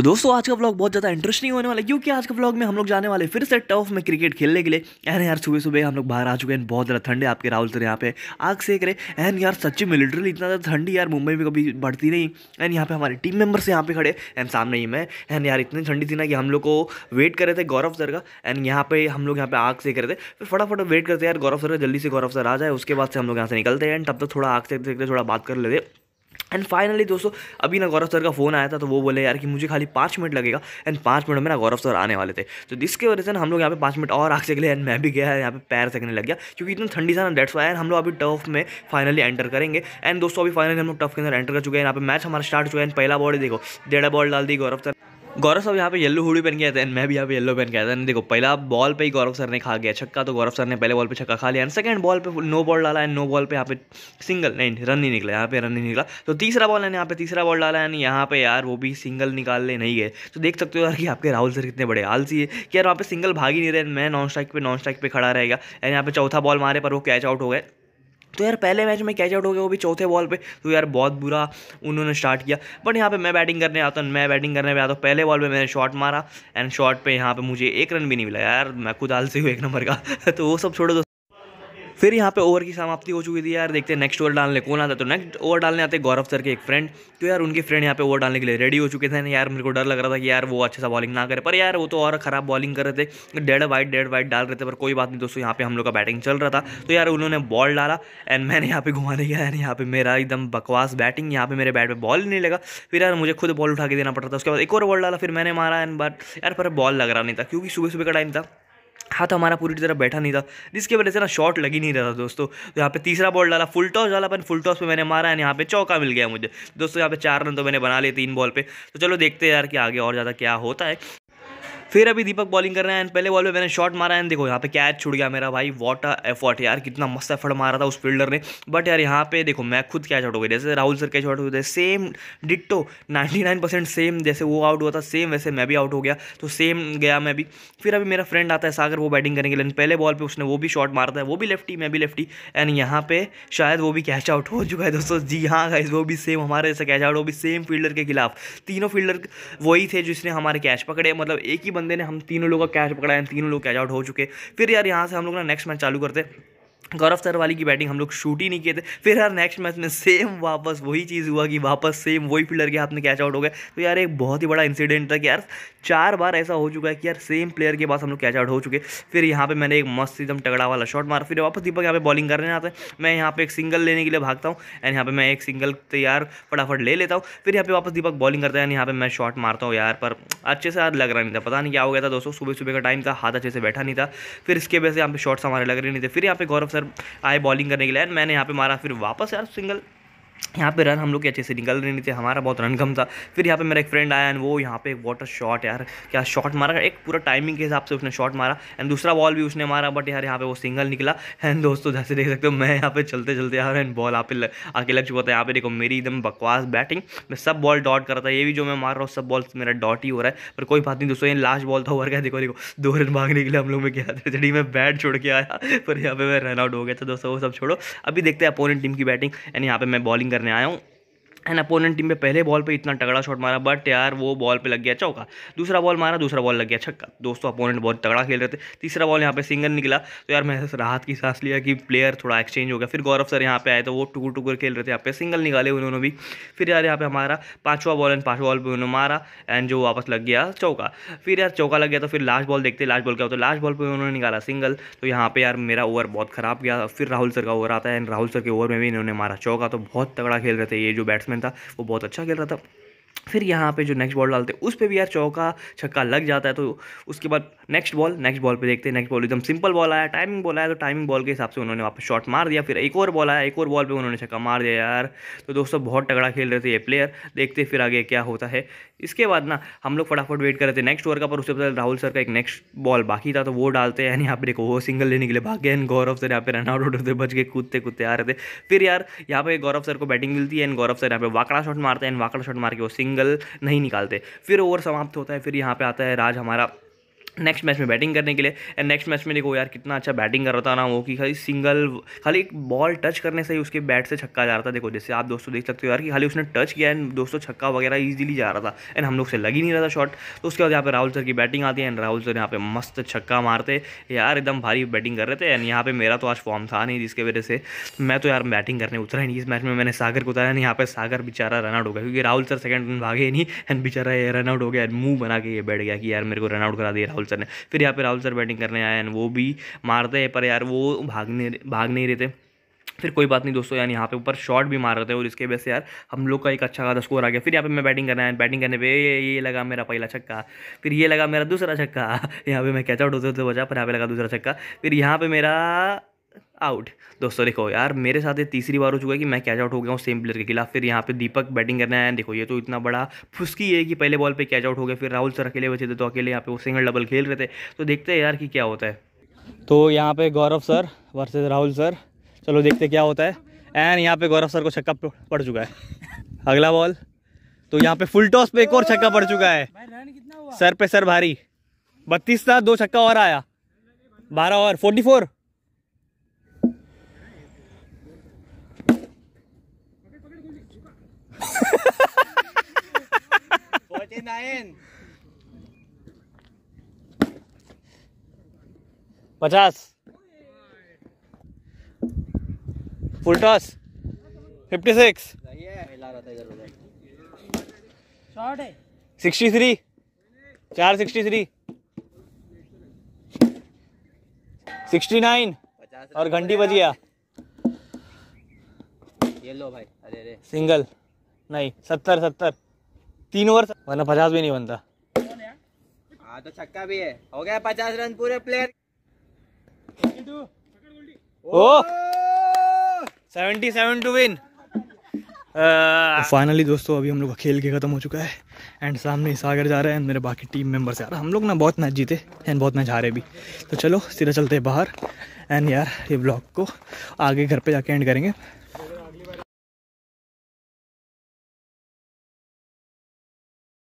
तो दोस्तों आज का ब्लॉग बहुत ज़्यादा इंटरेस्टिंग होने वाला है क्योंकि आज का ब्लॉग में हम लोग जाने वाले फिर से टफ में क्रिकेट खेलने के लिए एन यार सुबह सुबह हम लोग बाहर आ चुके हैं बहुत ज़्यादा ठंड है आपके राहुल सर यहाँ पे आग से करे एन यार सच्ची में लिटरली इतना ज़्यादा ठंडी यार मुंबई में कभी बढ़ती नहीं एंड यहाँ पे हमारे टीम मेम्बर्स यहाँ पे खड़े एंड सामने ही मैं एन यार इतनी ठंडी थी ना कि हम लोग को वेट कर रहे थे गौरव सर का एंड यहाँ पे हम लोग यहाँ पे आग से करे थे फिर फटाफट वेट करते यार गौरव सर जल्दी से गौरव सर आ जाए उसके बाद से हम लोग यहाँ से निकलते हैं एंड तब तक थोड़ा आग से देखते थोड़ा बात कर लेते एंड फाइनली दोस्तों अभी ना गौरव सर का फ़ोन आया था तो वो बोले यार कि मुझे खाली पाँच मिनट लगेगा एंड पाँच मिनट में ना गौरव सर आने वाले थे तो जिसके वजह से ना हम लोग यहाँ पे पाँच मिनट और आग से एंड मैं भी गया यहाँ पे पैर सेकने लग गया क्योंकि इतनी ठंडी था ना डेट्स वाई हम लोग अभी टफ में फाइनली एंटर करेंगे एंड दोस्तों अभी फाइनली हम लोग टफ के अंदर एंटर कर चुके हैं यहाँ पे मैच हमारा स्टार्ट हो चुका है पहला बॉल देखो डेढ़ा बॉल डाल दी गौरव सर गौरव सर यहाँ पे येलो हुडी पहन के आते हैं मैं भी यहाँ पे येलो पहन के आता है देखो पहला बॉल पे ही गौरव सर ने खा गया छक्का तो गौरव सर ने पहले बॉल पे छक्का खा लिया एंड सेकंड बॉल पे नो बॉल डाला एंड नो बॉल पे यहाँ पे सिंगल नहीं रन नहीं निकला यहाँ पे रन नहीं निकला तो तीसरा बॉल है यहाँ पे तीसरा बॉल डाला एंड यहाँ पे यार वो भी सिंगल निकालने नहीं गए तो देख सकते हो यार कि आपके राहुल सर कितने बड़े आलसी है कि यार वहाँ पे सिंगल भाग ही नहीं रहे मैं नॉन स्ट्राइक पे नॉन स्ट्राइक पे खड़ा रहेगा एंड यहाँ पे चौथा बॉल मारे पर वो कैच आउट हो गए तो यार पहले मैच में कैच आउट हो गया वो भी चौथे बॉल पे तो यार बहुत बुरा उन्होंने स्टार्ट किया बट यहाँ पे मैं बैटिंग करने आता हूँ मैं बैटिंग करने पे आता हूँ तो पहले बॉल पे मैंने शॉट मारा एंड शॉट पे यहाँ पे मुझे एक रन भी नहीं मिला यार मैं खुद आलसी हूँ एक नंबर का तो वो सब छोड़ो फिर यहाँ पे ओवर की समाप्ति हो चुकी थी यार देखते हैं नेक्स्ट ओवर डालने कौन आता तो नेक्स्ट ओवर डालने आते गौरव सर के एक फ्रेंड तो यार उनके फ्रेंड यहाँ पे ओवर डालने के लिए रेडी हो चुके थे यार मेरे को डर लग रहा था कि यार वो अच्छे सा बॉलिंग ना करे पर यार वो तो और ख़राब बॉलिंग कर रहे थे डेड वाइट डेड वाइट डाल रहे थे पर कोई बात नहीं दोस्तों यहाँ पे हम लोग का बैटिंग चल रहा था तो यार उन्होंने बॉल डाला एंड मैंने यहाँ पे घुमा लिया यार यहाँ पे मेरा एकदम बकवास बैटिंग यहाँ पे मेरे बैट पर बॉल नहीं लगा फिर यार मुझे खुद बॉल उठा के देना पड़ रहा था उसके बाद एक और बॉल डाला फिर मैंने मारा एंड बट यार पर बॉल लग रहा नहीं था क्योंकि सुबह सुबह का टाइम था हाथ तो हमारा पूरी तरह बैठा नहीं था जिसकी वजह से ना शॉट लग ही नहीं रहा था दोस्तों तो यहाँ पे तीसरा बॉल डाला फुल टॉस डाला पर फुल टॉस पे मैंने मारा एंड यहाँ पे चौका मिल गया मुझे दोस्तों यहाँ पे चार रन तो मैंने बना लिए तीन बॉल पे तो चलो देखते हैं यार कि आगे और ज़्यादा क्या होता है फिर अभी दीपक बॉलिंग कर रहे हैं पहले बॉल में मैंने शॉट मारा है देखो यहाँ पे कैच छुड़ गया मेरा भाई वॉट एफर्ट यार कितना मस्त एफर्ट मारा था उस फील्डर ने बट यार यहाँ पे देखो मैं खुद कैच आउट हो गया जैसे राहुल सर कैच आउट हुए थे सेम डिट्टो 99% सेम जैसे वो आउट हुआ था सेम वैसे मैं भी आउट हो गया तो सेम गया मैं भी फिर अभी मेरा फ्रेंड आता है सागर वो बैटिंग करने के लिए पहले बॉल पर उसने वो भी शॉट मारा था वो भी लेफ्टी मैं भी लेफ्टी एंड यहाँ पे शायद वो भी कैच आउट हो चुका है दोस्तों जी हाँ गाइज वो भी सेम हमारे जैसे कैच आउट वो भी सेम फील्डर के खिलाफ तीनों फील्डर वही थे जिसने हमारे कैच पकड़े मतलब एक ही बंदे ने हम तीनों लोग का कैच पकड़ा है तीनों लोग कैच आउट हो चुके फिर यार यहाँ से हम लोग ना नेक्स्ट मैच चालू करते गौरव सरवाली की बैटिंग हम लोग शूट ही नहीं किए थे फिर यार नेक्स्ट मैच में सेम वापस वही चीज़ हुआ कि वापस सेम वही फील्डर के हाथ में कैच आउट हो गया तो यार एक बहुत ही बड़ा इंसिडेंट था कि यार चार बार ऐसा हो चुका है कि यार सेम प्लेयर के पास हम लोग कैच आउट हो चुके फिर यहाँ पे मैंने एक मस्त एकदम तगड़ा वाला शॉट मारा फिर वापस दीपक यहाँ पे बॉलिंग करने आते हैं मैं यहाँ पे एक सिंगल लेने के लिए भागता हूँ एंड यहाँ पे मैं एक सिंगल तैयार फटाफट ले लेता हूँ फिर यहाँ पे वापस दीपक बॉलिंग करता है एंड यहाँ पे मैं शॉट मारता हूँ यार पर अच्छे से यार लग रहा नहीं था पता नहीं क्या हो गया था दोस्तों सुबह सुबह का टाइम था हाथ अच्छे से बैठा नहीं था फिर इसके वजह से यहाँ पे शॉट्स हमारे लग रहे नहीं थे फिर यहाँ पे गौरव सर सर आए बॉलिंग करने के लिए मैंने यहाँ पर मारा फिर वापस यार सिंगल यहाँ पे रन हम लोग के अच्छे से निकल रहे नहीं थे हमारा बहुत रन कम था फिर यहाँ पे मेरा एक फ्रेंड आया एंड वो यहाँ पे एक वाटर शॉट यार क्या शॉट मारा एक पूरा टाइमिंग के हिसाब से उसने शॉट मारा एंड दूसरा बॉल भी उसने मारा बट यार यहाँ पे वो सिंगल निकला एंड दोस्तों जैसे देख सकते हो मैं यहाँ पे चलते चलते यार एंड बॉल आप आके लग चुका था यहाँ पे देखो मेरी एकदम बकवास बैटिंग मैं सब बॉल डॉट कर रहा था ये भी जो मैं मार रहा हूँ सब बॉल मेरा डॉट ही हो रहा है पर कोई बात नहीं दोस्तों ये लास्ट बॉल था ओवर का देखो देखो दो रन भागने के लिए हम लोग में क्या था मैं बैट छोड़ के आया पर यहाँ पे मैं रन आउट हो गया था दोस्तों वो सब छोड़ो अभी देखते हैं अपोनेंट टीम की बैटिंग एंड यहाँ पे मैं बॉलिंग करने आया हूँ एंड अपोनेंट टीम पे पहले बॉल पे इतना तगड़ा शॉट मारा बट यार वो बॉल पे लग गया चौका दूसरा बॉल मारा दूसरा बॉल लग गया छक्का दोस्तों अपोनेंट बहुत तगड़ा खेल रहे थे तीसरा बॉल यहाँ पे सिंगल निकला तो यार मैंने राहत की सांस लिया कि प्लेयर थोड़ा एक्सचेंज हो गया फिर गौरव सर यहाँ पे आए तो वो टुकुर टुकुर खेल रहे थे यहाँ पे सिंगल निकाले उन्होंने भी फिर यार यहाँ पे हमारा पाँचवा बॉल एंड पाँचवा बॉल पर उन्होंने मारा एंड जो वापस लग गया चौका फिर यार चौका लग गया तो फिर लास्ट बॉल देखते लास्ट बॉल क्या होता लास्ट बॉल पर उन्होंने निकाला सिंगल तो यहाँ पर यार मेरा ओवर बहुत खराब गया फिर राहुल सर का ओवर आता है एंड राहुल सर के ओवर में भी इन्होंने मारा चौका तो बहुत तगड़ा खेल रहे थे ये जो बैट्समैन बैट्समैन था वो बहुत अच्छा खेल रहा था फिर यहाँ पे जो नेक्स्ट बॉल डालते हैं उस पर भी यार चौका छक्का लग जाता है तो उसके बाद नेक्स्ट बॉल नेक्स्ट बॉल पे देखते हैं नेक्स्ट बॉल एकदम सिंपल बॉल आया टाइमिंग बॉल आया तो टाइमिंग बॉल के हिसाब से उन्होंने वापस शॉट मार दिया फिर एक और बॉल आया एक और बॉल पर उन्होंने छक्का मार दिया यार तो दोस्तों बहुत तगड़ा खेल रहे थे ये प्लेयर देखते फिर आगे क्या होता है इसके बाद ना हम लोग फटाफट वेट कर रहे थे नेक्स्ट ओवर का पर उससे पहले राहुल सर का एक नेक्स्ट बॉल बाकी था तो वो डालते हैं यहाँ पर एक वो सिंगल लेने के लिए भाग गए गौरव सर यहाँ पे रन आउट होते बच गए कूदते कूदते आ रहे थे फिर यार यहाँ पे गौरव सर को बैटिंग मिलती है एंड गौरव सर यहाँ पे वाकड़ा शॉट मारते हैं वाकड़ा शॉट मार के वो सिंगल नहीं निकालते फिर ओवर समाप्त होता है फिर यहाँ पे आता है राज हमारा नेक्स्ट मैच में बैटिंग करने के लिए एंड नेक्स्ट मैच में देखो यार कितना अच्छा बैटिंग कर रहा था ना वो कि खाली सिंगल खाली एक बॉल टच करने से ही उसके बैट से छक्का जा रहा था देखो जैसे आप दोस्तों देख सकते हो यार कि खाली उसने टच किया एंड दोस्तों छक्का वगैरह ईजिली जा रहा था एंड हम लोग से लग ही नहीं रहा था शॉट तो उसके बाद यहाँ पर राहुल सर की बैटिंग आती है एंड राहुल सर यहाँ पे मस्त छक्का मारते यार एकदम भारी बैटिंग कर रहे थे एंड यहाँ पर मेरा तो आज फॉर्म था नहीं जिसकी वजह से मैं तो यार बैटिंग करने उतरा नहीं इस मैच में मैंने सागर को उतारा नहीं यहाँ पर सागर बेचारा रनआउट हो गया क्योंकि राहुल सर सेकंड भागे नहीं एंड बेचारा ये रनआउट हो गया एंड मुँह बना के ये बैठ गया कि यार मेरे को रनआउट करा दिया राहुल सर ने फिर यहाँ पे राहुल सर बैटिंग करने आए हैं वो भी मारते हैं पर यार वो भागने भाग नहीं रहते फिर कोई बात नहीं दोस्तों यानी यहाँ पे ऊपर शॉट भी मार रहे थे और इसके वजह से यार हम लोग का एक अच्छा खासा स्कोर आ गया फिर यहाँ पे मैं बैटिंग करना है बैटिंग करने पे ये, ये लगा मेरा पहला छक्का फिर ये लगा मेरा दूसरा छक्का यहाँ पे मैं कैचआउट होते होते बचा पर यहाँ पे लगा दूसरा छक्का फिर यहाँ पे मेरा आउट दोस्तों देखो यार मेरे साथ ये तीसरी बार हो चुका है कि मैं कैच आउट हो गया हूँ सेम प्लेयर के खिलाफ फिर यहाँ पे दीपक बैटिंग करने आया देखो ये तो इतना बड़ा फुसकी है कि पहले बॉल पे कैच आउट हो गया फिर राहुल सर अकेले बचे थे तो अकेले यहाँ पे वो सिंगल डबल खेल रहे थे तो देखते हैं यार कि क्या होता है तो यहाँ पे Gaurav sir versus Rahul sir चलो देखते क्या होता है एंड यहाँ पे गौरव सर को छक्का पड़ चुका है अगला बॉल तो यहाँ पे फुल टॉस पे एक और छक्का पड़ चुका है सर पे सर भारी बत्तीस था दो छक्का और आया बारह और फोर्टी फोर हिनायन पचास full toss fifty six sixty three चार सिक्सटी थ्री सिक्सटी नाइन और घंटी बज गया ये लो भाई अरे अरे सिंगल नहीं सत्तर सत्तर तीन ओवर वरना पचास भी नहीं बनता हाँ तो छक्का भी है हो गया पचास रन पूरे प्लेयर ओ seventy seven to win finally uh, दोस्तों अभी हम लोग का खेल के खत्म हो चुका है एंड सामने सागर जा रहा है मेरे बाकी टीम मेंबर्स यार हम लोग ना बहुत मैच जीते एंड बहुत मैच हारे भी तो चलो सीधा चलते हैं बाहर एंड यार ये ब्लॉग को आगे घर पे जाके एंड करेंगे